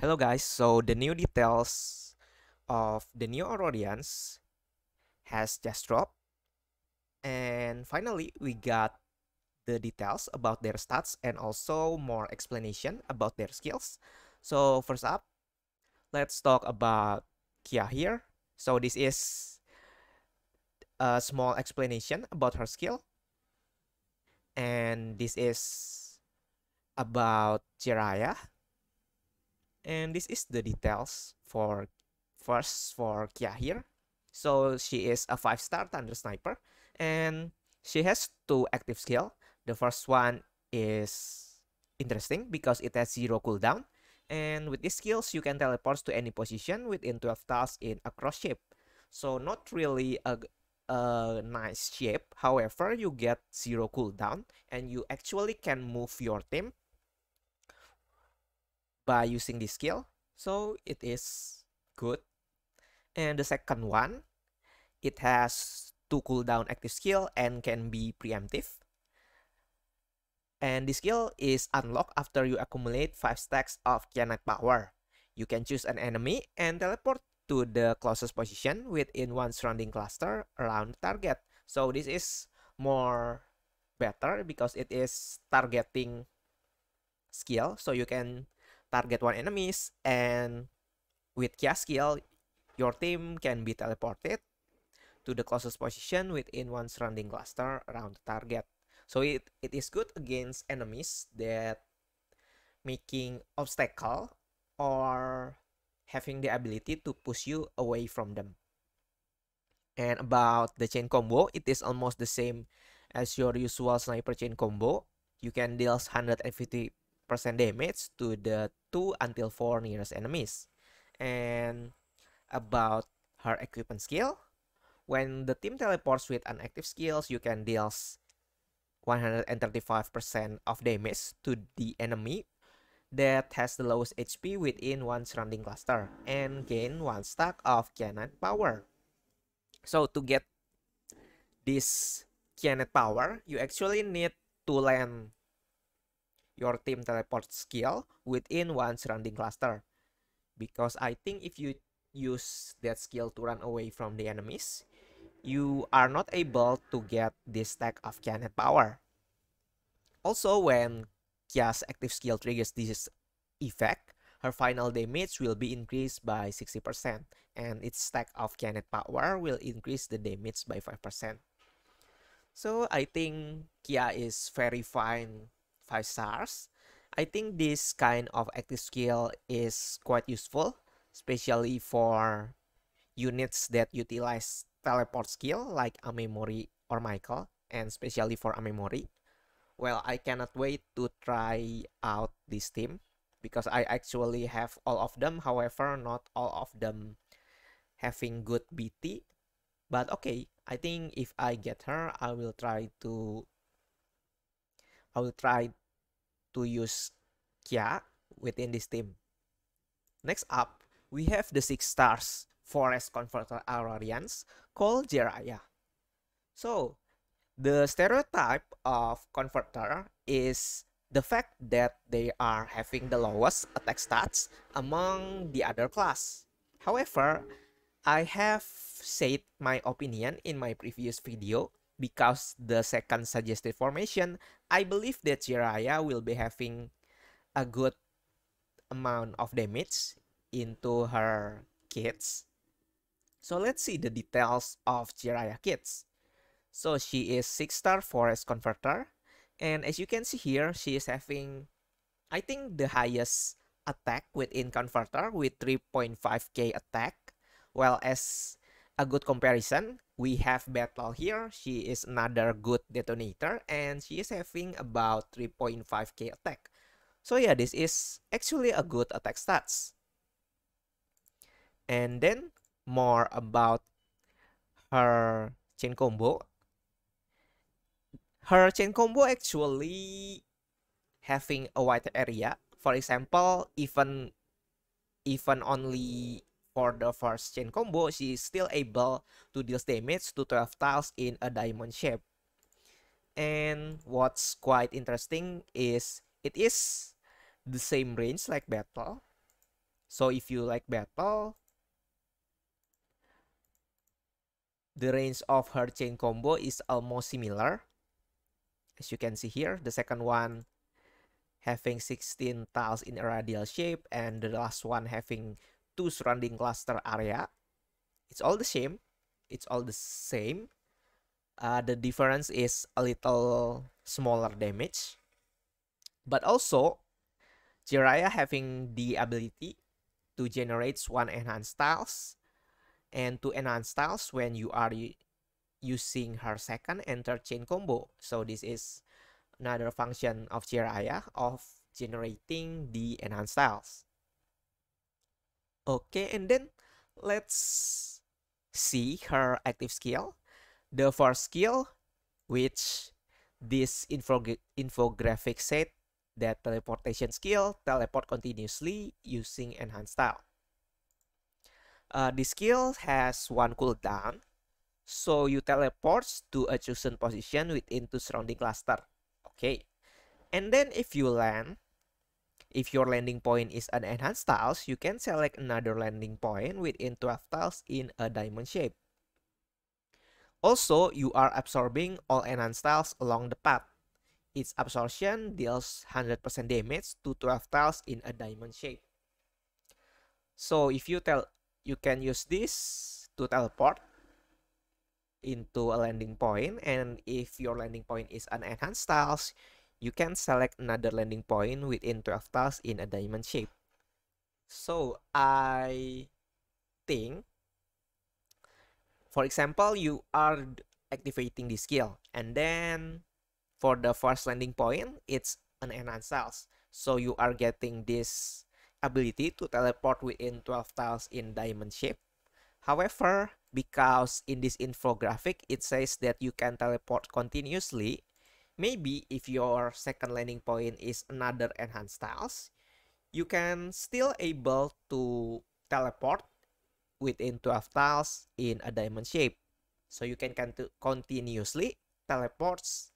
Hello guys, so the new details of the new Aurorians has just dropped. And finally, we got the details about their stats and also more explanation about their skills. So first up, let's talk about Kia here. So this is a small explanation about her skill. And this is about Jiraiya and this is the details for first for Kia here. So she is a 5-star Thunder Sniper and she has two active skill. The first one is interesting because it has zero cooldown and with these skills you can teleport to any position within 12 tiles in a cross shape. So not really a, a nice shape, however you get zero cooldown and you actually can move your team by using this skill. So it is good. And the second one, it has two cooldown active skill and can be preemptive. And this skill is unlocked after you accumulate 5 stacks of kianak power. You can choose an enemy and teleport to the closest position within one surrounding cluster around the target. So this is more better because it is targeting skill. So you can target one enemies, and with Kia skill, your team can be teleported to the closest position within one surrounding cluster around the target. So it, it is good against enemies that making obstacle or having the ability to push you away from them. And about the chain combo, it is almost the same as your usual sniper chain combo. You can deal 150 Percent damage to the 2 until 4 nearest enemies. And about her equipment skill, when the team teleports with an active skills, you can deal 135% of damage to the enemy that has the lowest HP within one surrounding cluster and gain one stack of cannon power. So to get this cannon power, you actually need to land your team teleport skill within one surrounding cluster. Because I think if you use that skill to run away from the enemies, you are not able to get this stack of cannon power. Also, when Kia's active skill triggers this effect, her final damage will be increased by 60% and its stack of cannon power will increase the damage by 5%. So I think Kia is very fine 5 stars. I think this kind of active skill is quite useful, especially for units that utilize teleport skill like Amemori or Michael, and especially for Amemori. Well, I cannot wait to try out this team because I actually have all of them, however, not all of them having good BT. But okay, I think if I get her, I will try to I will try to use Kia within this team. Next up, we have the six stars forest converter Aurorians called Jiraiya. So, the stereotype of converter is the fact that they are having the lowest attack stats among the other class. However, I have said my opinion in my previous video because the second suggested formation I believe that Jiraiya will be having a good amount of damage into her kits. So let's see the details of Jiraiya kits. So she is 6-star forest converter. And as you can see here, she is having, I think, the highest attack within converter with 3.5k attack. While as a good comparison. We have Battle here. She is another good detonator and she is having about 3.5k attack. So yeah, this is actually a good attack stats. And then more about her chain combo. Her chain combo actually having a wide area. For example, even even only for the first chain combo, she is still able to deal damage to 12 tiles in a diamond shape. And what's quite interesting is it is the same range like battle. So if you like battle, the range of her chain combo is almost similar. As you can see here, the second one having 16 tiles in a radial shape and the last one having surrounding cluster area. It's all the same. It's all the same. Uh, the difference is a little smaller damage. But also, Jiraiya having the ability to generate one enhanced styles and to enhance styles when you are using her second and third chain combo. So this is another function of Jiraiya of generating the enhanced styles Okay, and then let's see her active skill. The first skill, which this infographic said that teleportation skill, teleport continuously using enhanced style. Uh, this skill has one cooldown, so you teleport to a chosen position within two surrounding cluster. Okay, and then if you land, if your landing point is an enhanced tiles, you can select another landing point within 12 tiles in a diamond shape. Also, you are absorbing all enhanced tiles along the path. Its absorption deals 100% damage to 12 tiles in a diamond shape. So if you tell you can use this to teleport into a landing point and if your landing point is an enhanced tiles, you can select another landing point within 12 tiles in a diamond shape. So I think, for example, you are activating the skill and then for the first landing point, it's an enhanced cells. So you are getting this ability to teleport within 12 tiles in diamond shape. However, because in this infographic, it says that you can teleport continuously maybe if your second landing point is another enhanced tiles, you can still able to teleport within 12 tiles in a diamond shape. So you can continuously teleports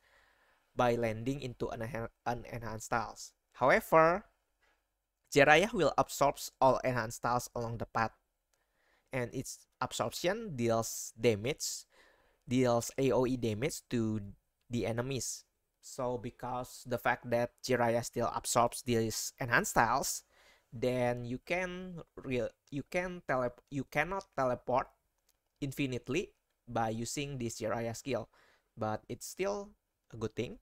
by landing into an, an enhanced tiles. However, Jiraiya will absorb all enhanced tiles along the path. And its absorption deals damage, deals AoE damage to the enemies. So because the fact that Jiraiya still absorbs these enhanced styles, then you can real you can tele you cannot teleport infinitely by using this Jiraiya skill, but it's still a good thing.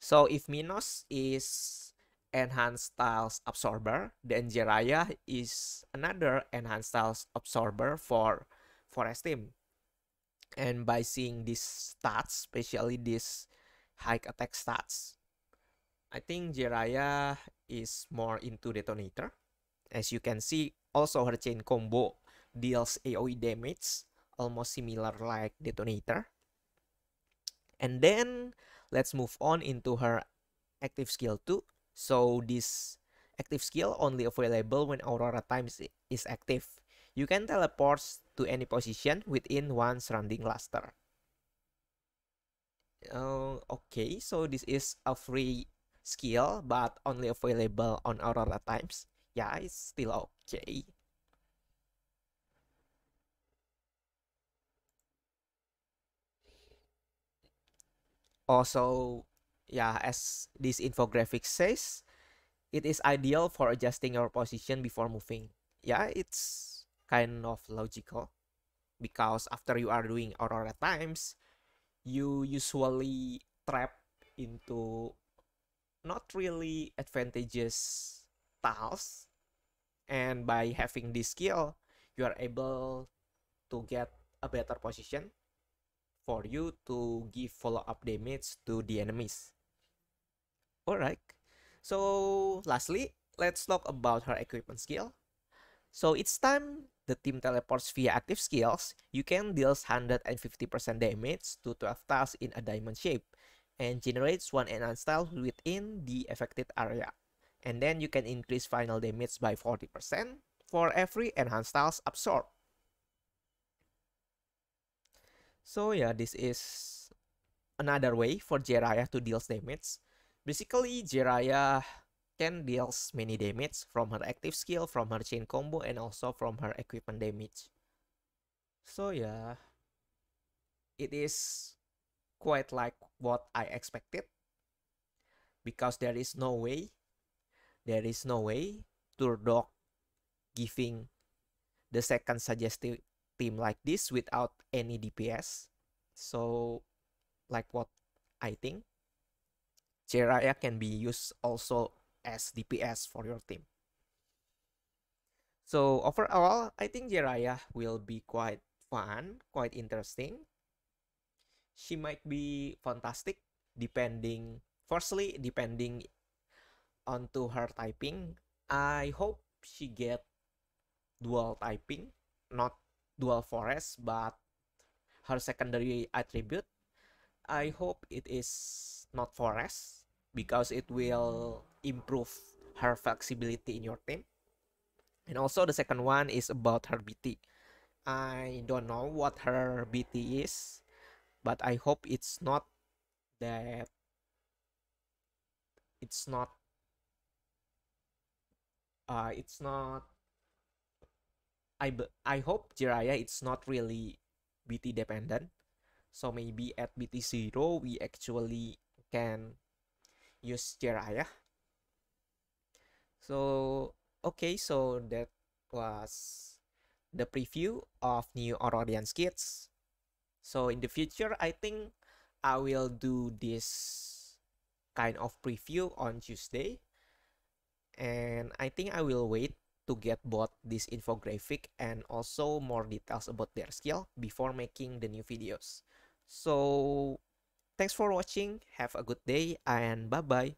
So if Minos is enhanced styles absorber, then Jiraiya is another enhanced styles absorber for a team. And by seeing these stats, especially this high attack stats. I think Jiraiya is more into detonator. As you can see, also her chain combo deals AoE damage, almost similar like detonator. And then let's move on into her active skill too. So this active skill only available when Aurora times is active. You can teleport to any position within one surrounding cluster. uh, okay so this is a free skill but only available on aurora times yeah it's still okay also yeah as this infographic says it is ideal for adjusting your position before moving yeah it's kind of logical because after you are doing aurora times you usually trap into not really advantageous tiles and by having this skill you are able to get a better position for you to give follow-up damage to the enemies alright so lastly let's talk about her equipment skill so it's time the team teleports via active skills, you can deal 150% damage to 12 tiles in a diamond shape and generates 1 enhanced tile within the affected area. And then you can increase final damage by 40% for every enhanced tiles absorbed. So yeah, this is another way for Jiraiya to deal damage. Basically, Jiraiya can deals many damage from her active skill, from her chain combo, and also from her equipment damage. So yeah, it is quite like what I expected because there is no way, there is no way Turdog giving the second suggestive team like this without any DPS. So like what I think, Jiraiya can be used also as DPS for your team. So overall, I think Jiraiya will be quite fun, quite interesting. She might be fantastic depending, firstly depending onto her typing. I hope she get dual typing, not dual forest, but her secondary attribute. I hope it is not forest because it will improve her flexibility in your team. And also the second one is about her BT. I don't know what her BT is, but I hope it's not that it's not uh it's not I I hope Jiraya it's not really BT dependent. So maybe at BT0 we actually can use Jiraiya. Ah. So, okay, so that was the preview of new Aurorian skits. So in the future, I think I will do this kind of preview on Tuesday. And I think I will wait to get both this infographic and also more details about their skill before making the new videos. So Thanks for watching. Have a good day and bye-bye.